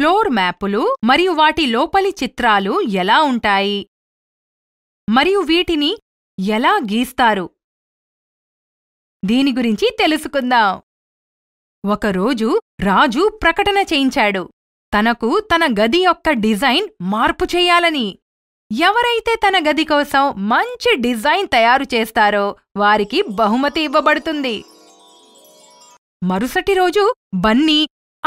floor మ్యాపులు మరియు వాటి లోపలి చిత్రాలు ఎలా ఉంటాయి మరియు వీటిని ఎలా గీస్తారు దీని గురించి తెలుసుకుందాం ఒకరోజు రాజు ప్రకటన చేయించాడు తనకు తన గది యొక్క డిజైన్ మార్పు చేయాలని ఎవరైతే తన గది కోసం మంచి డిజైన్ తయారు చేస్తారో వారికి బహుమతి ఇవ్వబడుతుంది మరుసటి రోజు బన్నీ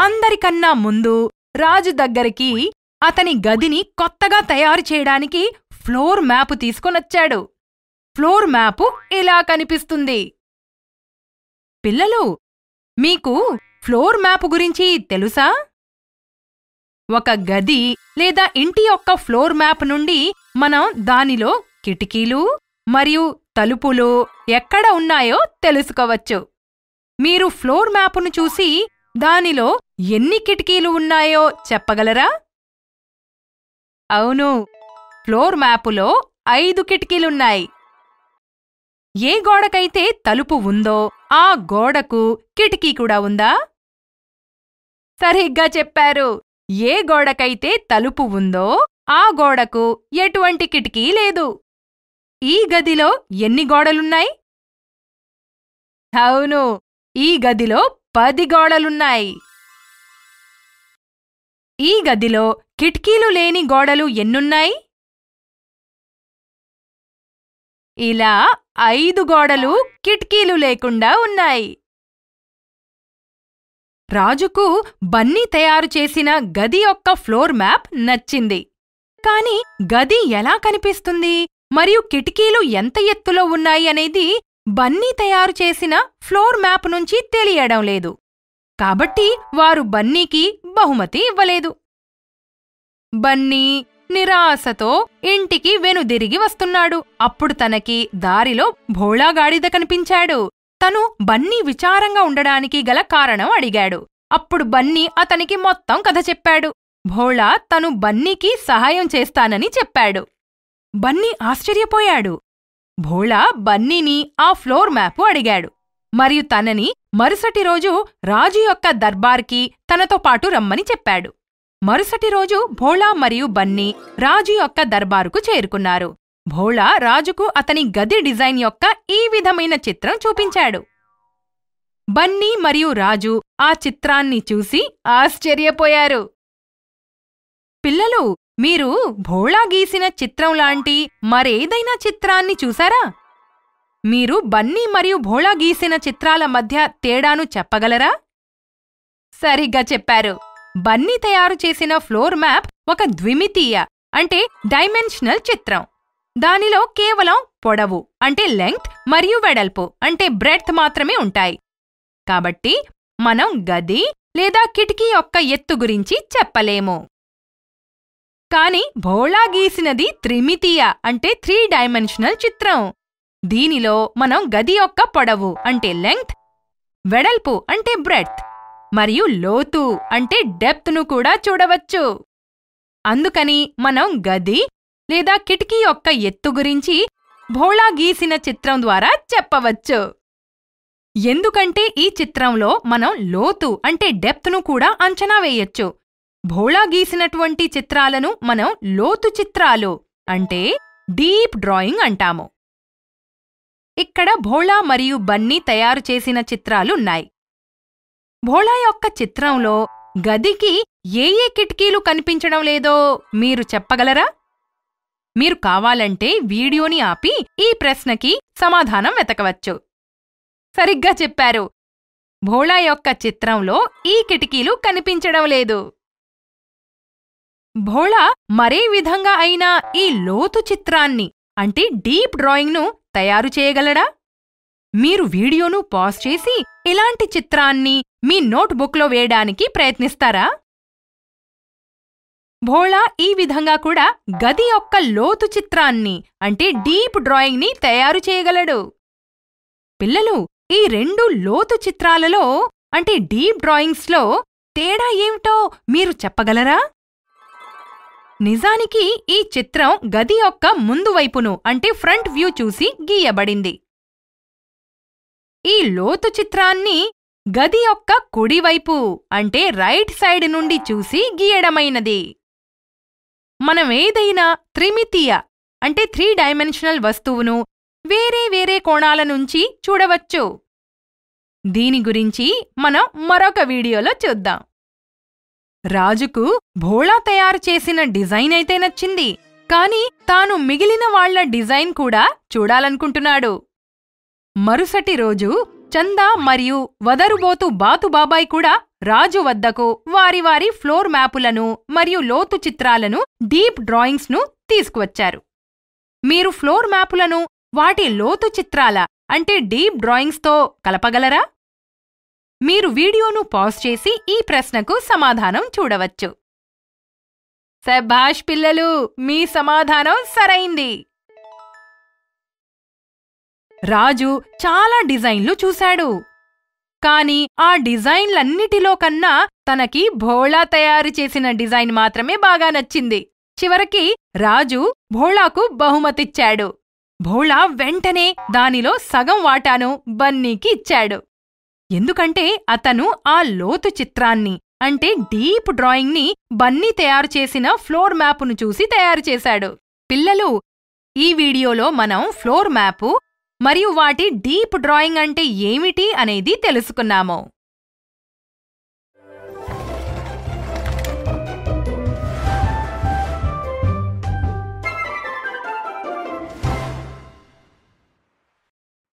అందరికన్నా ముందు రాజు దగ్గరికి అతని గదిని కొత్తగా తయారు చేయడానికి ఫ్లోర్ మ్యాప్ తీసుకొనొచ్చాడు ఫ్లోర్ మ్యాపు ఇలా కనిపిస్తుంది పిల్లలు మీకు ఫ్లోర్ మ్యాప్ గురించి తెలుసా ఒక గది లేదా ఇంటి యొక్క ఫ్లోర్ మ్యాప్ నుండి మనం దానిలో కిటికీలు మరియు తలుపులు ఎక్కడ ఉన్నాయో తెలుసుకోవచ్చు మీరు ఫ్లోర్ మ్యాప్ను చూసి దానిలో ఎన్ని కిటికీలు ఉన్నాయో చెప్పగలరా అవును ఫ్లోర్ మ్యాపులో ఐదు కిటికీలున్నాయి ఏ గోడకైతే తలుపు ఉందో ఆ గోడకు కిటికీ కూడా ఉందా సరిగ్గా చెప్పారు ఏ గోడకైతే తలుపు ఉందో ఆ గోడకు ఎటువంటి కిటికీ లేదు ఈ గదిలో ఎన్ని గోడలున్నాయి అవును ఈ గదిలో పది గోడలున్నాయి ఈ గదిలో కిటికీలు లేని గోడలు ఎన్నున్నాయి ఇలా ఐదు గోడలు కిటికీలు లేకుండా ఉన్నాయి రాజుకు బన్నీ తయారు చేసిన గది యొక్క ఫ్లోర్ మ్యాప్ నచ్చింది కాని గది ఎలా కనిపిస్తుంది మరియు కిటికీలు ఎంత ఎత్తులో ఉన్నాయి అనేది బన్నీ తయారు చేసిన ఫ్లోర్ మ్యాప్ నుంచి తెలియడం లేదు కాబట్టి వారు బన్నీకి బహుమతి ఇవ్వలేదు బన్నీ నిరాశతో ఇంటికి వెనుదిరిగి వస్తున్నాడు అప్పుడు తనకి దారిలో భోళాగాడిద కనిపించాడు తను బన్నీ విచారంగా ఉండడానికి గల కారణం అడిగాడు అప్పుడు బన్నీ అతనికి మొత్తం కథ చెప్పాడు భోళా తను బన్నీకి సహాయం చేస్తానని చెప్పాడు బన్నీ ఆశ్చర్యపోయాడు భోళా బన్నీని ఆ ఫ్లోర్ మ్యాపు అడిగాడు మరియు తనని మరుసటి రోజు రాజు యొక్క దర్బార్కి తనతో పాటు రమ్మని చెప్పాడు మరుసటి రోజు భోళా మరియు బన్నీ రాజు యొక్క దర్బారుకు చేరుకున్నారు భోళా రాజుకు అతని గది డిజైన్ యొక్క ఈ విధమైన చిత్రం చూపించాడు బన్నీ మరియు రాజు ఆ చిత్రాన్ని చూసి ఆశ్చర్యపోయారు పిల్లలు మీరు భోళా గీసిన చిత్రం లాంటి మరేదైనా చిత్రాన్ని చూసారా మీరు బన్నీ మరియు భోళా గీసిన చిత్రాల మధ్య తేడాను చెప్పగలరా సరిగ్గా చెప్పారు బన్నీ తయారు చేసిన ఫ్లోర్ మ్యాప్ ఒక ద్విమితీయ అంటే డైమెన్షనల్ చిత్రం దానిలో కేవలం పొడవు అంటే లెంగ్త్ మరియు వెడల్పు అంటే బ్రెడ్త్ మాత్రమే ఉంటాయి కాబట్టి మనం గది లేదా కిటికీ యొక్క ఎత్తు గురించి చెప్పలేము కానీ భోళా గీసినది త్రిమితీయ అంటే త్రీ డైమెన్షనల్ చిత్రం దీనిలో మనం గది యొక్క పొడవు అంటే లెంగ్త్ వెడల్పు అంటే బ్రెడ్త్ మరియు లోతు అంటే డెప్త్ను కూడా చూడవచ్చు అందుకని మనం గది లేదా కిటికీ యొక్క ఎత్తు గురించి భోళా గీసిన చిత్రం ద్వారా చెప్పవచ్చు ఎందుకంటే ఈ చిత్రంలో మనం లోతు అంటే డెప్త్ను కూడా అంచనా వేయొచ్చు భోళా గీసినటువంటి చిత్రాలను మనం లోతు చిత్రాలు అంటే డీప్ డ్రాయింగ్ అంటాము ఇక్కడ భోళా మరియు బన్నీ తయారు చేసిన చిత్రాలున్నాయి భోళా యొక్క చిత్రంలో గదికి ఏ ఏ కిటికీలు కనిపించడం లేదో మీరు చెప్పగలరా మీరు కావాలంటే వీడియోని ఆపి ఈ ప్రశ్నకి సమాధానం వెతకవచ్చు సరిగ్గా చెప్పారు భోళా యొక్క చిత్రంలో ఈ కిటికీలు కనిపించడం లేదు భోళా మరే విధంగా అయినా ఈ లోతు చిత్రాన్ని అంటే డీప్ డ్రాయింగ్ను తయారు చేయగలడా మీరు వీడియోను పాజ్ చేసి ఇలాంటి చిత్రాన్ని మీ నోట్బుక్లో వేయడానికి ప్రయత్నిస్తారా భోళా ఈ విధంగా కూడా గది యొక్క లోతు చిత్రాన్ని అంటే డీప్ డ్రాయింగ్ని తయారు చేయగలడు పిల్లలు ఈ రెండు లోతు చిత్రాలలో అంటే డీప్ డ్రాయింగ్స్లో తేడా ఏమిటో మీరు చెప్పగలరా నిజానికి ఈ చిత్రం గది యొక్క ముందువైపును అంటే ఫ్రంట్ వ్యూ చూసి గీయబడింది ఈ లోతు చిత్రాన్ని గది యొక్క కుడివైపు అంటే రైట్ సైడ్ నుండి చూసి గీయడమైనది మనం ఏదైనా త్రిమితీయ అంటే త్రీ డైమెన్షనల్ వస్తువును వేరే వేరే కోణాల నుంచి చూడవచ్చు దీని గురించి మనం మరొక వీడియోలో చూద్దాం రాజుకు భోళా తయారు చేసిన డిజైన్ అయితే నచ్చింది కాని తాను మిగిలిన వాళ్ల డిజైన్ కూడా చూడాలనుకుంటున్నాడు మరుసటి రోజు చందా మరియు వదరుబోతు బాతుబాబాయ్ కూడా రాజు వద్దకు వారి వారి ఫ్లోర్ మ్యాపులను మరియు లోతు చిత్రాలను డీప్ డ్రాయింగ్స్ను తీసుకువచ్చారు మీరు ఫ్లోర్ మ్యాపులను వాటి లోతు చిత్రాల అంటే డీప్ డ్రాయింగ్స్తో కలపగలరా మీరు వీడియోను పాజ్ చేసి ఈ ప్రశ్నకు సమాధానం చూడవచ్చు సభాష్ పిల్లలు మీ సమాధానం సరైంది రాజు చాలా డిజైన్లు చూశాడు కాని ఆ డిజైన్లన్నిటిలో కన్నా తనకి భోళా తయారు చేసిన డిజైన్ మాత్రమే బాగా నచ్చింది చివరికి రాజు భోళాకు బహుమతిచ్చాడు భోళా వెంటనే దానిలో సగం వాటాను బన్నీకి ఇచ్చాడు ఎందుకంటే అతను ఆ లోతు చిత్రాన్ని అంటే డీప్ డ్రాయింగ్ని బన్నీ తయారు చేసిన ఫ్లోర్ మ్యాప్ను చూసి తయారు చేశాడు పిల్లలు ఈ వీడియోలో మనం ఫ్లోర్ మ్యాపు మరియు వాటి డీప్ డ్రాయింగ్ అంటే ఏమిటి అనేది తెలుసుకున్నాము